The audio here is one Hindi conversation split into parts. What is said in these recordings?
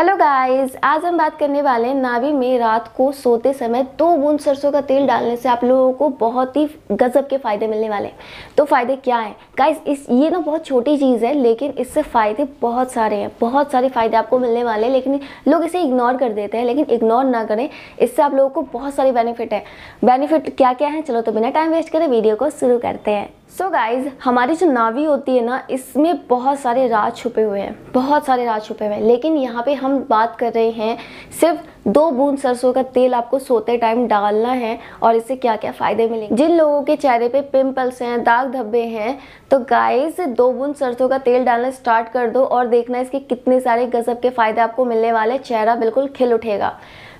हेलो गाइस आज हम बात करने वाले हैं नाभि में रात को सोते समय दो बूंद सरसों का तेल डालने से आप लोगों को बहुत ही गजब के फायदे मिलने वाले हैं तो फायदे क्या हैं गाइस इस ये ना बहुत छोटी चीज़ है लेकिन इससे फायदे बहुत सारे हैं बहुत सारे फायदे आपको मिलने वाले हैं लेकिन लोग इसे इग्नोर कर देते हैं लेकिन इग्नोर ना करें इससे आप लोगों को बहुत सारे बेनिफिट है बेनिफिट क्या क्या है चलो तो बिना टाइम वेस्ट करें वीडियो को शुरू करते हैं सो so गाइज हमारी जो नावी होती है ना इसमें बहुत सारे राज छुपे हुए हैं बहुत सारे राज छुपे हुए हैं लेकिन यहाँ पे हम बात कर रहे हैं सिर्फ दो बूंद सरसों का तेल आपको सोते टाइम डालना है और इससे क्या क्या फ़ायदे मिलेंगे जिन लोगों के चेहरे पे पिंपल्स हैं दाग धब्बे हैं तो गाइज दो बूंद सरसों का तेल डालना स्टार्ट कर दो और देखना इसके कितने सारे गजब के फ़ायदे आपको मिलने वाले चेहरा बिल्कुल खिल उठेगा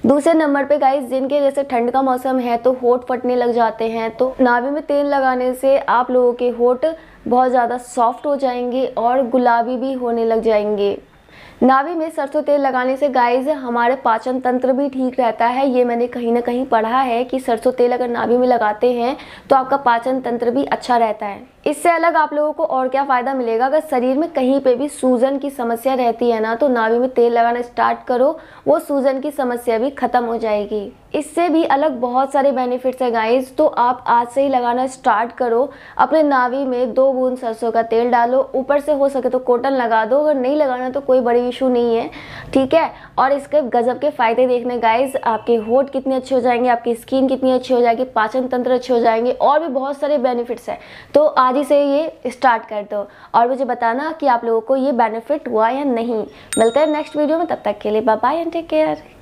दूसरे नंबर पे गाइस जिनके जैसे ठंड का मौसम है तो होठ फटने लग जाते हैं तो नाभि में तेल लगाने से आप लोगों के होठ बहुत ज़्यादा सॉफ्ट हो जाएंगे और गुलाबी भी होने लग जाएंगे नाभि में सरसों तेल लगाने से गाइस हमारे पाचन तंत्र भी ठीक रहता है ये मैंने कहीं ना कहीं पढ़ा है कि सरसों तेल अगर नाभि में लगाते हैं तो आपका पाचन तंत्र भी अच्छा रहता है इससे अलग आप लोगों को और क्या फ़ायदा मिलेगा अगर शरीर में कहीं पे भी सूजन की समस्या रहती है ना तो नाभि में तेल लगाना स्टार्ट करो वो सूजन की समस्या भी ख़त्म हो जाएगी इससे भी अलग बहुत सारे बेनिफिट्स हैं गाइस तो आप आज से ही लगाना स्टार्ट करो अपने नाभि में दो बूंद सरसों का तेल डालो ऊपर से हो सके तो कॉटन लगा दो अगर नहीं लगाना तो कोई बड़ी इशू नहीं है ठीक है और इसके गज़ब के फ़ायदे देखने गाइस आपके होट कितने अच्छे हो जाएंगे आपकी स्किन कितनी अच्छी हो जाएगी पाचन तंत्र अच्छे हो जाएंगे और भी बहुत सारे बेनिफिट्स हैं तो आज आज ही से ये स्टार्ट कर दो और मुझे बताना कि आप लोगों को ये बेनिफिट हुआ या नहीं मिलते हैं नेक्स्ट वीडियो में तब तक के लिए बाय एंड टेक केयर